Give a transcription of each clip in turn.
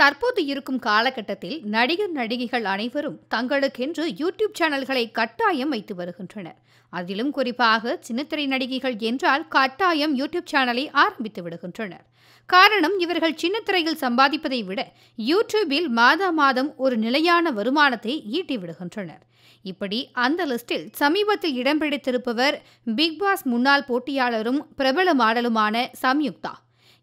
தற்போது இருக்கும் காலகட்டத்தில் நடிகர் நடிகைகள் அனைவரும் தங்களுக்கென்று யூடியூப் சேனல்களை கட்டாயம் வைத்து வருகின்றனர் அதிலும் குறிப்பாக சின்னத்திரை நடிகைகள் என்றால் கட்டாயம் யூடியூப் சேனலை ஆரம்பித்து விடுகின்றனர் காரணம் இவர்கள் சின்னத்திரையில் சம்பாதிப்பதை விட யூடியூபில் மாதா மாதம் ஒரு நிலையான வருமானத்தை ஈட்டி விடுகின்றனர் இப்படி அந்த லிஸ்டில் சமீபத்தில் இடம்பிடித்திருப்பவர் பிக்பாஸ் பிக் பாஸ் முன்னாள் போட்டியாளரும் பிரபல மாடலுமான சம்யுக்தா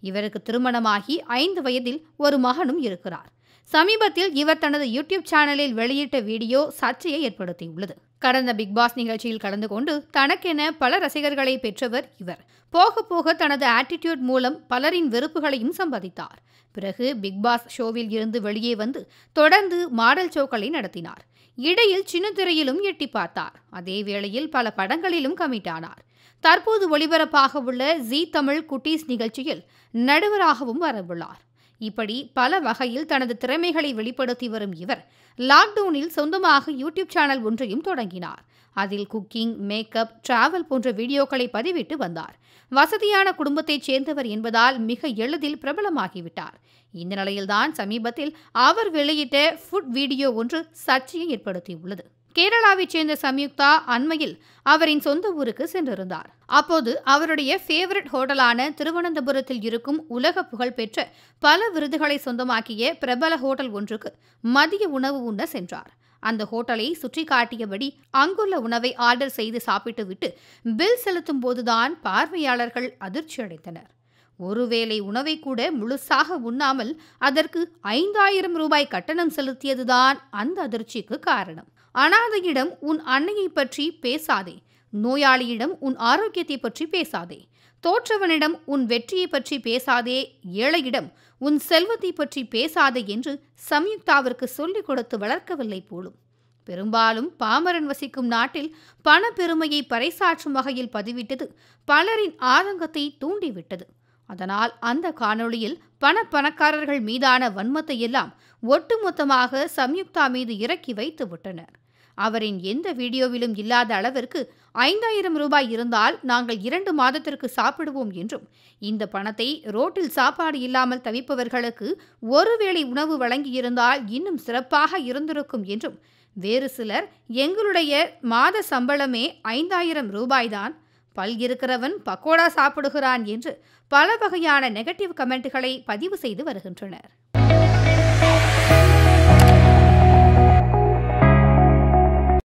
இவருக்கு திருமணமாகி ஐந்து வயதில் ஒரு மகனும் இருக்கிறார் சமீபத்தில் இவர் தனது யூடியூப் சேனலில் வெளியிட்ட வீடியோ சர்ச்சையை ஏற்படுத்தியுள்ளது கடந்த பிக்பாஸ் நிகழ்ச்சியில் கலந்து கொண்டு தனக்கென பல ரசிகர்களை பெற்றவர் இவர் போக போக தனது ஆட்டிடியூட் மூலம் பலரின் வெறுப்புகளையும் சம்பாதித்தார் பிறகு பிக் பாஸ் ஷோவில் இருந்து வெளியே வந்து தொடர்ந்து மாடல் ஷோக்களை நடத்தினார் இடையில் சின்னத்திரையிலும் எட்டி பார்த்தார் அதே வேளையில் பல படங்களிலும் கமிட்டானார் தற்போது ஒளிபரப்பாக உள்ள ஜி தமிழ் குட்டீஸ் நிகழ்ச்சியில் நடுவராகவும் வரவுள்ளார் இப்படி பல வகையில் தனது திறமைகளை வெளிப்படுத்தி வரும் இவர் லாக்டவுனில் சொந்தமாக யூடியூப் சேனல் ஒன்றையும் தொடங்கினார் அதில் குக்கிங் மேக்கப் டிராவல் போன்ற வீடியோக்களை பதிவிட்டு வந்தார் வசதியான குடும்பத்தைச் சேர்ந்தவர் என்பதால் மிக எளிதில் பிரபலமாகிவிட்டார் இந்த நிலையில்தான் சமீபத்தில் அவர் வெளியிட்ட ஃபுட் வீடியோ ஒன்று சர்ச்சையை ஏற்படுத்தியுள்ளது கேரளாவைச் சேர்ந்த சம்யுக்தா அண்மையில் அவரின் சொந்த ஊருக்கு சென்றிருந்தார் அப்போது அவருடைய ஃபேவரட் ஹோட்டலான திருவனந்தபுரத்தில் இருக்கும் உலக புகழ்பெற்ற பல விருதுகளை சொந்தமாக்கிய பிரபல ஹோட்டல் ஒன்றுக்கு மதிய உணவு உண்ண சென்றார் அந்த ஹோட்டலை சுற்றி காட்டியபடி அங்குள்ள உணவை ஆர்டர் செய்து சாப்பிட்டுவிட்டு பில் செலுத்தும் போதுதான் பார்வையாளர்கள் அதிர்ச்சி ஒருவேளை உணவை கூட முழுசாக உண்ணாமல் அதற்கு ஐந்தாயிரம் ரூபாய் கட்டணம் செலுத்தியதுதான் அந்த அதிர்ச்சிக்கு காரணம் அனாதையிடம் உன் அன்னையை பற்றி பேசாதே நோயாளியிடம் உன் ஆரோக்கியத்தை பற்றி பேசாதே தோற்றவனிடம் உன் வெற்றியை பற்றி பேசாதே ஏழையிடம் உன் செல்வத்தை பற்றி பேசாதே என்று சம்யுக்தாவிற்கு சொல்லிக் கொடுத்து வளர்க்கவில்லை போலும் பெரும்பாலும் பாமரன் வசிக்கும் நாட்டில் பண பெருமையை பறைசாற்றும் வகையில் பதிவிட்டது பலரின் ஆதங்கத்தை தூண்டிவிட்டது அதனால் அந்த காணொளியில் பணக்காரர்கள் மீதான வன்மத்தை எல்லாம் ஒட்டுமொத்தமாக சம்யுக்தா மீது இறக்கி வைத்து விட்டனர் அவரின் எந்த வீடியோவிலும் இல்லாத அளவிற்கு ஐந்தாயிரம் ரூபாய் இருந்தால் நாங்கள் இரண்டு மாதத்திற்கு சாப்பிடுவோம் என்றும் இந்த பணத்தை ரோட்டில் சாப்பாடு இல்லாமல் தவிப்பவர்களுக்கு ஒருவேளை உணவு வழங்கியிருந்தால் இன்னும் சிறப்பாக இருந்திருக்கும் என்றும் வேறு சிலர் எங்களுடைய மாத சம்பளமே ஐந்தாயிரம் ரூபாய்தான் பல் இருக்கிறவன் பக்கோடா சாப்பிடுகிறான் என்று பல வகையான நெகட்டிவ் கமெண்ட்டுகளை பதிவு செய்து வருகின்றனர்